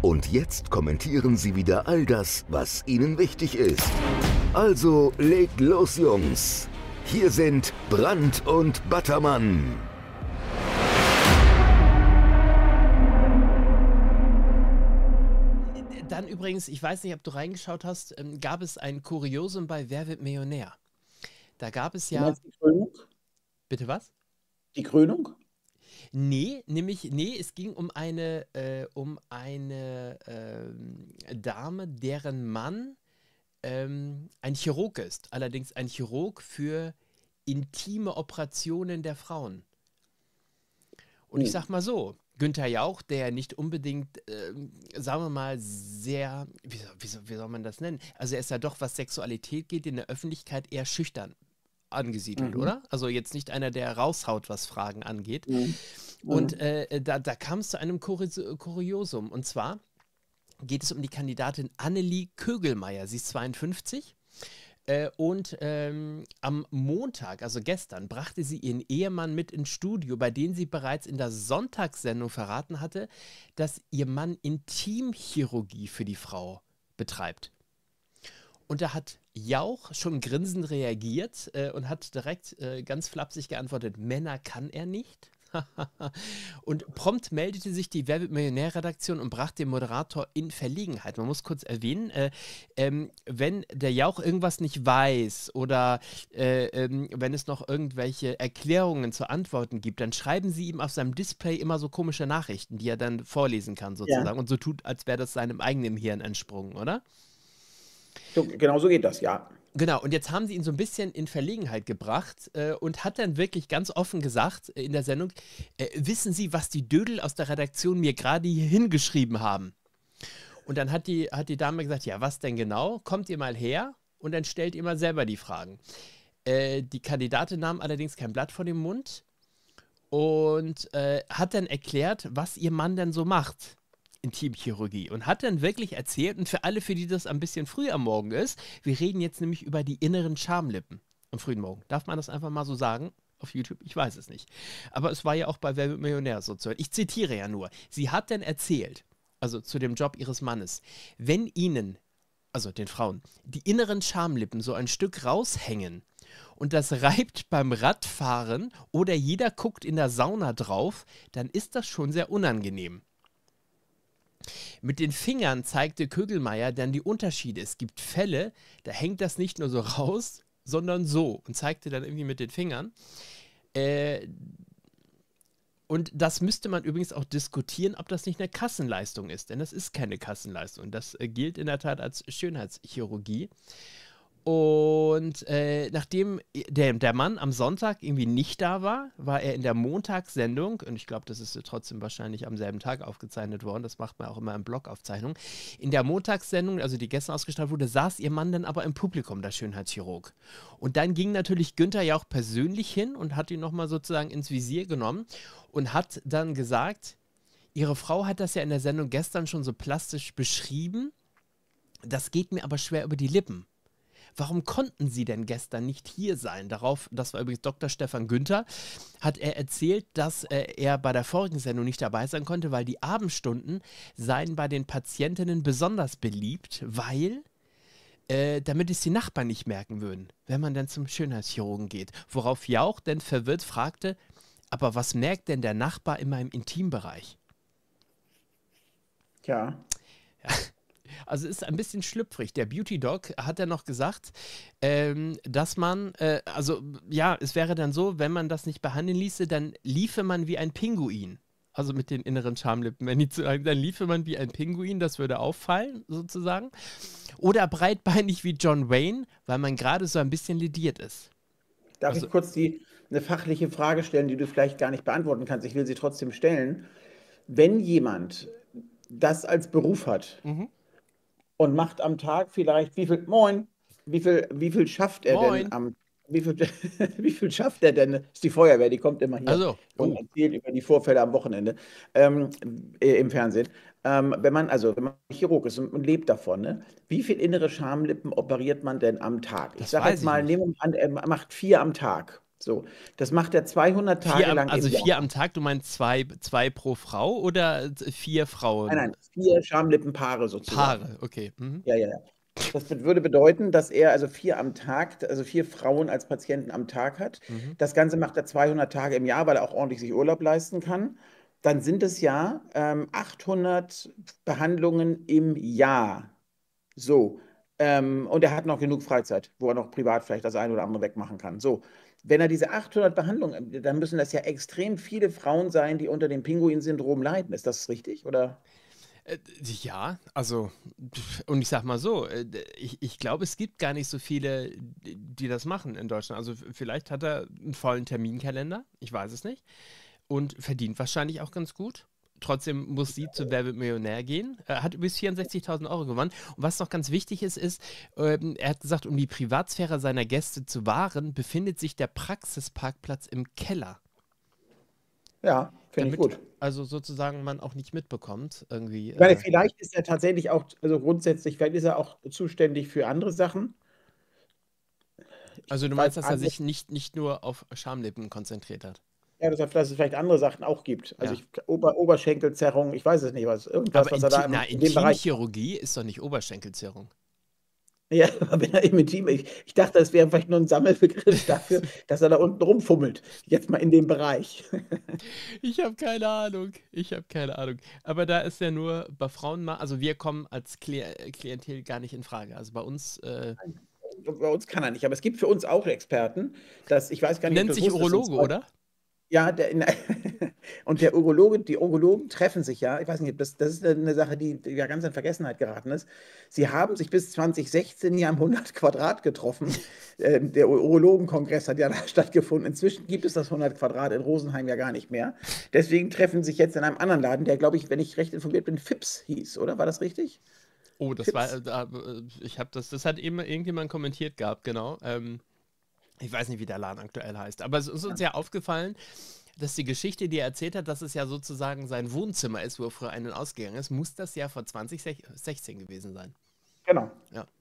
Und jetzt kommentieren Sie wieder all das, was Ihnen wichtig ist. Also legt los, Jungs. Hier sind Brand und Buttermann. Dann übrigens, ich weiß nicht, ob du reingeschaut hast, ähm, gab es ein Kuriosum bei Wer wird Millionär? Da gab es ja. Bitte was? Die Krönung? Nee, nämlich, nee, es ging um eine, äh, um eine äh, Dame, deren Mann ähm, ein Chirurg ist. Allerdings ein Chirurg für intime Operationen der Frauen. Und ich oh. sag mal so, Günther Jauch, der nicht unbedingt, äh, sagen wir mal, sehr, wie, wie, wie soll man das nennen? Also er ist ja doch, was Sexualität geht, in der Öffentlichkeit eher schüchtern angesiedelt, mhm. oder? Also jetzt nicht einer, der raushaut, was Fragen angeht. Mhm. Und mhm. äh, da, da kam es zu einem Kuris Kuriosum. Und zwar geht es um die Kandidatin Annelie Kögelmeier. Sie ist 52. Äh, und ähm, am Montag, also gestern, brachte sie ihren Ehemann mit ins Studio, bei dem sie bereits in der Sonntagssendung verraten hatte, dass ihr Mann Intimchirurgie für die Frau betreibt. Und da hat Jauch schon grinsend reagiert äh, und hat direkt äh, ganz flapsig geantwortet: Männer kann er nicht. und prompt meldete sich die Wer redaktion und brachte den Moderator in Verlegenheit. Man muss kurz erwähnen, äh, ähm, wenn der Jauch irgendwas nicht weiß oder äh, ähm, wenn es noch irgendwelche Erklärungen zu Antworten gibt, dann schreiben sie ihm auf seinem Display immer so komische Nachrichten, die er dann vorlesen kann sozusagen ja. und so tut, als wäre das seinem eigenen Hirn entsprungen, oder? So, genau so geht das, ja. Genau, und jetzt haben sie ihn so ein bisschen in Verlegenheit gebracht äh, und hat dann wirklich ganz offen gesagt äh, in der Sendung, äh, wissen Sie, was die Dödel aus der Redaktion mir gerade hier hingeschrieben haben? Und dann hat die, hat die Dame gesagt, ja, was denn genau? Kommt ihr mal her und dann stellt ihr mal selber die Fragen. Äh, die Kandidatin nahm allerdings kein Blatt vor dem Mund und äh, hat dann erklärt, was ihr Mann denn so macht. Intimchirurgie und hat dann wirklich erzählt, und für alle, für die das ein bisschen früh am Morgen ist, wir reden jetzt nämlich über die inneren Schamlippen am frühen Morgen. Darf man das einfach mal so sagen? Auf YouTube, ich weiß es nicht. Aber es war ja auch bei Wer wird Millionär so zu hören. Ich zitiere ja nur. Sie hat dann erzählt, also zu dem Job ihres Mannes, wenn ihnen, also den Frauen, die inneren Schamlippen so ein Stück raushängen, und das reibt beim Radfahren oder jeder guckt in der Sauna drauf, dann ist das schon sehr unangenehm. Mit den Fingern zeigte Kögelmeier dann die Unterschiede. Es gibt Fälle, da hängt das nicht nur so raus, sondern so und zeigte dann irgendwie mit den Fingern. Äh, und das müsste man übrigens auch diskutieren, ob das nicht eine Kassenleistung ist, denn das ist keine Kassenleistung. Das äh, gilt in der Tat als Schönheitschirurgie. Und äh, nachdem der, der Mann am Sonntag irgendwie nicht da war, war er in der Montagssendung, und ich glaube, das ist trotzdem wahrscheinlich am selben Tag aufgezeichnet worden, das macht man auch immer in Blogaufzeichnung, in der Montagssendung, also die gestern ausgestrahlt wurde, saß ihr Mann dann aber im Publikum, der Schönheitschirurg. Und dann ging natürlich Günther ja auch persönlich hin und hat ihn nochmal sozusagen ins Visier genommen und hat dann gesagt, ihre Frau hat das ja in der Sendung gestern schon so plastisch beschrieben, das geht mir aber schwer über die Lippen warum konnten sie denn gestern nicht hier sein? Darauf, das war übrigens Dr. Stefan Günther, hat er erzählt, dass äh, er bei der vorigen Sendung nicht dabei sein konnte, weil die Abendstunden seien bei den Patientinnen besonders beliebt, weil äh, damit es die Nachbarn nicht merken würden, wenn man dann zum Schönheitschirurgen geht. Worauf Jauch denn verwirrt fragte, aber was merkt denn der Nachbar immer im Intimbereich? Ja. ja. Also ist ein bisschen schlüpfrig. Der Beauty Dog hat ja noch gesagt, ähm, dass man, äh, also ja, es wäre dann so, wenn man das nicht behandeln ließe, dann liefe man wie ein Pinguin. Also mit den inneren Schamlippen. Wenn die zu sagen, dann liefe man wie ein Pinguin, das würde auffallen, sozusagen. Oder breitbeinig wie John Wayne, weil man gerade so ein bisschen lediert ist. Darf also, ich kurz die, eine fachliche Frage stellen, die du vielleicht gar nicht beantworten kannst? Ich will sie trotzdem stellen. Wenn jemand das als Beruf hat, mhm und macht am Tag vielleicht wie viel, moin, wie viel, wie viel schafft er moin. denn am wie viel, wie viel schafft er denn? Das ist die Feuerwehr, die kommt immer hier also, oh. und erzählt über die Vorfälle am Wochenende ähm, äh, im Fernsehen. Ähm, wenn man also wenn man Chirurg ist und, lebt davon, ne? wie viele innere Schamlippen operiert man denn am Tag? Das ich sage jetzt mal, nehmen wir an, er macht vier am Tag. So, das macht er 200 Tage also vier, lang. Also vier Jahr. am Tag, du meinst zwei, zwei pro Frau oder äh, vier Frauen? Nein, nein, vier Schamlippenpaare sozusagen. Paare, okay. Mhm. Ja, ja, ja. Das würde bedeuten, dass er also vier am Tag, also vier Frauen als Patienten am Tag hat. Mhm. Das Ganze macht er 200 Tage im Jahr, weil er auch ordentlich sich Urlaub leisten kann. Dann sind es ja ähm, 800 Behandlungen im Jahr. So. Ähm, und er hat noch genug Freizeit, wo er noch privat vielleicht das eine oder andere wegmachen kann. So wenn er diese 800 Behandlungen, ähm, dann müssen das ja extrem viele Frauen sein, die unter dem Pinguin-Syndrom leiden. Ist das richtig oder? Äh, ja, also, und ich sag mal so, äh, ich, ich glaube, es gibt gar nicht so viele, die das machen in Deutschland. Also, vielleicht hat er einen vollen Terminkalender, ich weiß es nicht, und verdient wahrscheinlich auch ganz gut. Trotzdem muss sie zu Wer wird Millionär gehen. Er äh, hat übrigens 64.000 Euro gewonnen. Und was noch ganz wichtig ist, ist, ähm, er hat gesagt, um die Privatsphäre seiner Gäste zu wahren, befindet sich der Praxisparkplatz im Keller. Ja, finde ich gut. Also sozusagen man auch nicht mitbekommt irgendwie. Äh, vielleicht ist er tatsächlich auch, also grundsätzlich, vielleicht ist er auch zuständig für andere Sachen. Ich also du meinst, dass er sich nicht, nicht nur auf Schamlippen konzentriert hat? Ja, dass es vielleicht andere Sachen auch gibt. Also ja. ich, Ober, Oberschenkelzerrung, ich weiß es nicht, was irgendwas, Aber was er da im, na, in dem Bereich. Chirurgie ist doch nicht Oberschenkelzerrung. Ja, aber bin ja im Team. Ich, ich dachte, das wäre vielleicht nur ein Sammelbegriff dafür, dass er da unten rumfummelt. Jetzt mal in dem Bereich. ich habe keine Ahnung. Ich habe keine Ahnung. Aber da ist ja nur bei Frauen mal, also wir kommen als Kle Klientel gar nicht in Frage. Also bei uns. Äh, bei uns kann er nicht, aber es gibt für uns auch Experten, dass ich weiß gar nicht. Nennt sich Urologe, oder? Ja, der, in, und der Urologe, die Urologen treffen sich ja, ich weiß nicht, das, das ist eine Sache, die, ja ganz in Vergessenheit geraten ist. Sie haben sich bis 2016 ja im 100 Quadrat getroffen. Ähm, der Urologenkongress hat ja da stattgefunden. Inzwischen gibt es das 100 Quadrat in Rosenheim ja gar nicht mehr. Deswegen treffen sich jetzt in einem anderen Laden, der, glaube ich, wenn ich recht informiert bin, FIPS hieß, oder? War das richtig? Oh, das Fips. war, äh, äh ich habe das, das hat eben irgendjemand kommentiert gehabt, genau. Ähm, ich weiß nicht, wie der Laden aktuell heißt, aber es ist uns ja aufgefallen, dass die Geschichte, die er erzählt hat, dass es ja sozusagen sein Wohnzimmer ist, wo er früher einen ausgegangen ist, muss das ja vor 2016 gewesen sein. Genau. Ja.